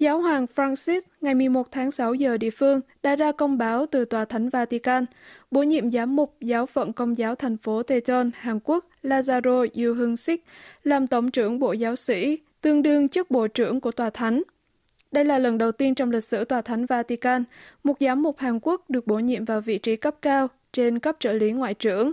Giáo hoàng Francis ngày 11 tháng 6 giờ địa phương đã ra công báo từ Tòa Thánh Vatican, bổ nhiệm giám mục giáo phận công giáo thành phố Daejeon, Hàn Quốc Lazaro Yuhung Sik làm tổng trưởng bộ giáo sĩ, tương đương chức bộ trưởng của Tòa Thánh. Đây là lần đầu tiên trong lịch sử Tòa Thánh Vatican, một giám mục Hàn Quốc được bổ nhiệm vào vị trí cấp cao trên cấp trợ lý ngoại trưởng.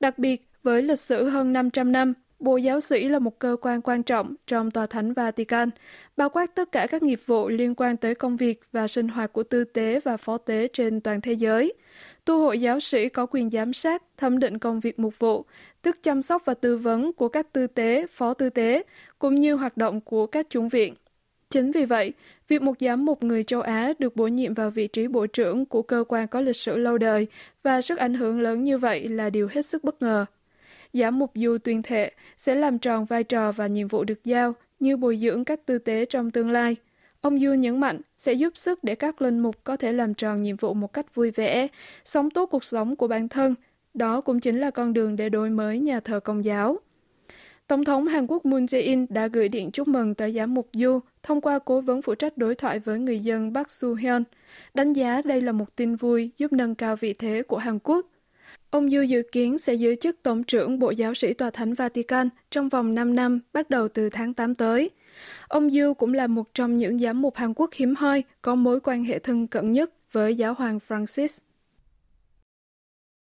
Đặc biệt, với lịch sử hơn 500 năm, Bộ Giáo sĩ là một cơ quan quan trọng trong Tòa Thánh Vatican, bao quát tất cả các nghiệp vụ liên quan tới công việc và sinh hoạt của tư tế và phó tế trên toàn thế giới. Tu hội giáo sĩ có quyền giám sát, thẩm định công việc mục vụ, tức chăm sóc và tư vấn của các tư tế, phó tư tế, cũng như hoạt động của các chúng viện. Chính vì vậy, việc một giám mục người châu Á được bổ nhiệm vào vị trí bộ trưởng của cơ quan có lịch sử lâu đời và sức ảnh hưởng lớn như vậy là điều hết sức bất ngờ. Giảm mục du tuyên thệ sẽ làm tròn vai trò và nhiệm vụ được giao như bồi dưỡng các tư tế trong tương lai. Ông Du nhấn mạnh sẽ giúp sức để các linh mục có thể làm tròn nhiệm vụ một cách vui vẻ, sống tốt cuộc sống của bản thân. Đó cũng chính là con đường để đổi mới nhà thờ công giáo. Tổng thống Hàn Quốc Moon Jae-in đã gửi điện chúc mừng tới giám mục Du thông qua cố vấn phụ trách đối thoại với người dân Park Su-hyun, đánh giá đây là một tin vui giúp nâng cao vị thế của Hàn Quốc Ông Du dự kiến sẽ giữ chức Tổng trưởng Bộ Giáo sĩ Tòa Thánh Vatican trong vòng 5 năm, bắt đầu từ tháng 8 tới. Ông Du cũng là một trong những giám mục Hàn Quốc hiếm hoi có mối quan hệ thân cận nhất với giáo hoàng Francis.